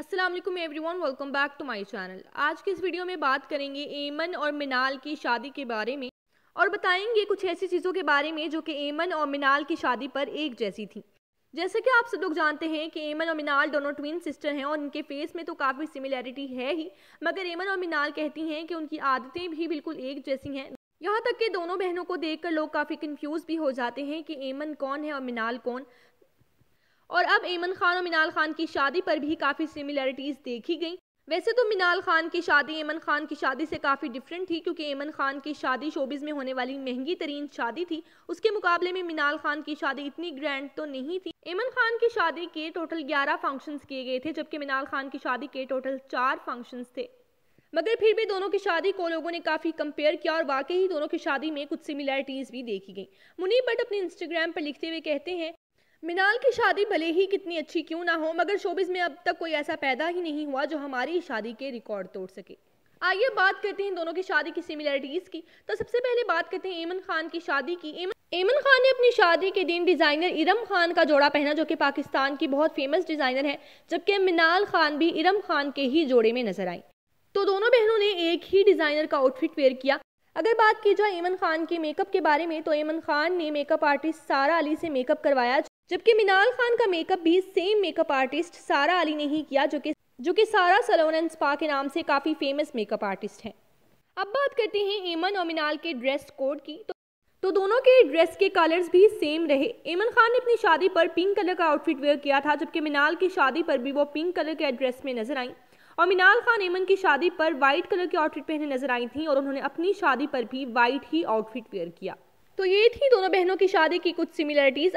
अस्सलाम वालेकुम everyone welcome back to my channel आज की इस वीडियो में बात करेंगे एमन और मिनाल की शादी के बारे में और बताएंगे कुछ ऐसी चीज़ों के बारे में जो कि एमन और मिनाल की शादी पर एक जैसी थी जैसे कि आप सब लोग जानते हैं कि एमन और मिनाल दोनों ट्विन सिस्टर हैं और उनके फेस में तो काफ़ी सिमिलैरिटी है ही मगर एमन और मिनाल कहती हैं कि उनकी आदतें भी बिल्कुल एक जैसी हैं यहाँ तक कि दोनों बहनों को देखकर लोग काफ़ी कंफ्यूज भी हो जाते हैं कि एमन कौन है और मिनाल कौन और अब ऐमन खान और मिनाल खान की शादी पर भी काफ़ी सिमिलरिटीज़ देखी गई वैसे तो मिनाल खान की शादी ऐमन खान की शादी से काफ़ी डिफरेंट थी क्योंकि ऐमन खान की शादी शोबिज़ में होने वाली महंगी तरीन शादी थी उसके मुकाबले में मिनाल खान की शादी इतनी ग्रैंड तो नहीं थी ऐमन खान की शादी के टोटल 11 फंक्शंस किए गए थे जबकि मिनाल खान की शादी के टोटल चार फंक्शंस थे मगर फिर भी दोनों की शादी को लोगों ने काफ़ी कंपेयर किया और वाकई ही दोनों की शादी में कुछ सिमिलैरिटीज़ भी देखी गई मुनीब भट्ट अपने इंस्टाग्राम पर लिखते हुए कहते हैं मिनाल की शादी भले ही कितनी अच्छी क्यों ना हो मगर शोबिस में अब तक कोई ऐसा पैदा ही नहीं हुआ जो हमारी शादी के रिकॉर्ड तोड़ सके आइए बात करते हैं दोनों की शादी की सिमिलरिटीज़ की तो सबसे पहले बात करते हैं ऐमन खान की शादी की एमन एमन खान ने अपनी शादी के दिन डिज़ाइनर इरम खान का जोड़ा पहना जो कि पाकिस्तान की बहुत फेमस डिज़ाइनर है जबकि मिनाल खान भी इरम खान के ही जोड़े में नजर आई तो दोनों बहनों ने एक ही डिज़ाइनर का आउटफिट वेयर किया अगर बात की जाए ऐमन खान के मेकअप के बारे में तो ऐमन खान ने मेकअप आर्टिस्ट सारा अली से मेकअप करवाया जबकि मिनाल खान का मेकअप भी सेम मेकअप आर्टिस्ट सारा अली ने ही किया जो कि जो कि सारा सलोन एंड स्पा के नाम से काफ़ी फेमस मेकअप आर्टिस्ट हैं अब बात करते हैं एमन और मिनाल के ड्रेस कोड की तो, तो दोनों के ड्रेस के कलर्स भी सेम रहे एमन खान ने अपनी शादी पर पिंक कलर का आउटफिट वेयर किया था जबकि मिनाल की शादी पर भी वो पिंक कलर के ड्रेस में नजर आई और मिनाल खान एमन की शादी पर वाइट कलर के आउटफिट पहने नजर आई थी और उन्होंने अपनी शादी पर भी वाइट ही आउटफिट वेयर किया तो ये थी दोनों बहनों की शादी की कुछ सिमिलरिटीज़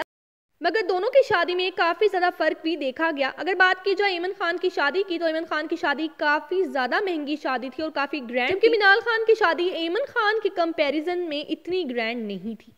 मगर दोनों की शादी में काफ़ी ज़्यादा फ़र्क भी देखा गया अगर बात की जाए ऐमन खान की शादी की तो ऐमन खान की शादी काफ़ी ज़्यादा महंगी शादी थी और काफ़ी ग्रैंड क्योंकि मिनाल खान की शादी ऐमन खान के कंपैरिजन में इतनी ग्रैंड नहीं थी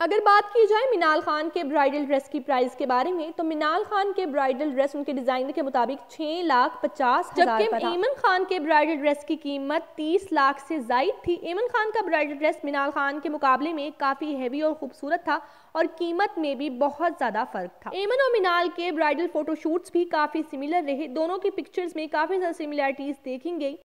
अगर बात की जाए मिनाल खान के ब्राइडल ड्रेस की प्राइस के बारे में तो मिनाल खान के ब्राइडल ड्रेस उनके डिजाइनर के मुताबिक छह लाख पचास जबकि ईमन खान के ब्राइडल ड्रेस की कीमत तीस लाख से जायद थी ईमन खान का ब्राइडल ड्रेस मिनाल खान के मुकाबले में काफी हैवी और खूबसूरत था और कीमत में भी बहुत ज्यादा फर्क था एमन और मिनाल के ब्राइडल फोटोशूट्स भी काफी सिमिलर रहे दोनों की पिक्चर्स में काफी ज्यादा सिमिलरिटीज देखी गई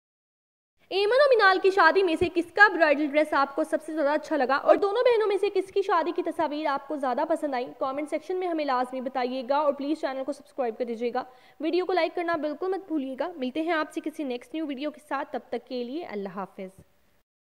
एमन और मिनाल की शादी में से किसका ब्राइडल ड्रेस आपको सबसे ज़्यादा अच्छा लगा और दोनों बहनों में से किसकी शादी की तस्वीर आपको ज़्यादा पसंद आई कमेंट सेक्शन में हमें लाजमी बताइएगा और प्लीज़ चैनल को सब्सक्राइब कर दीजिएगा वीडियो को लाइक करना बिल्कुल मत भूलिएगा मिलते हैं आपसे किसी नेक्स्ट न्यू वीडियो के साथ तब तक के लिए अल्लाह हाफिज़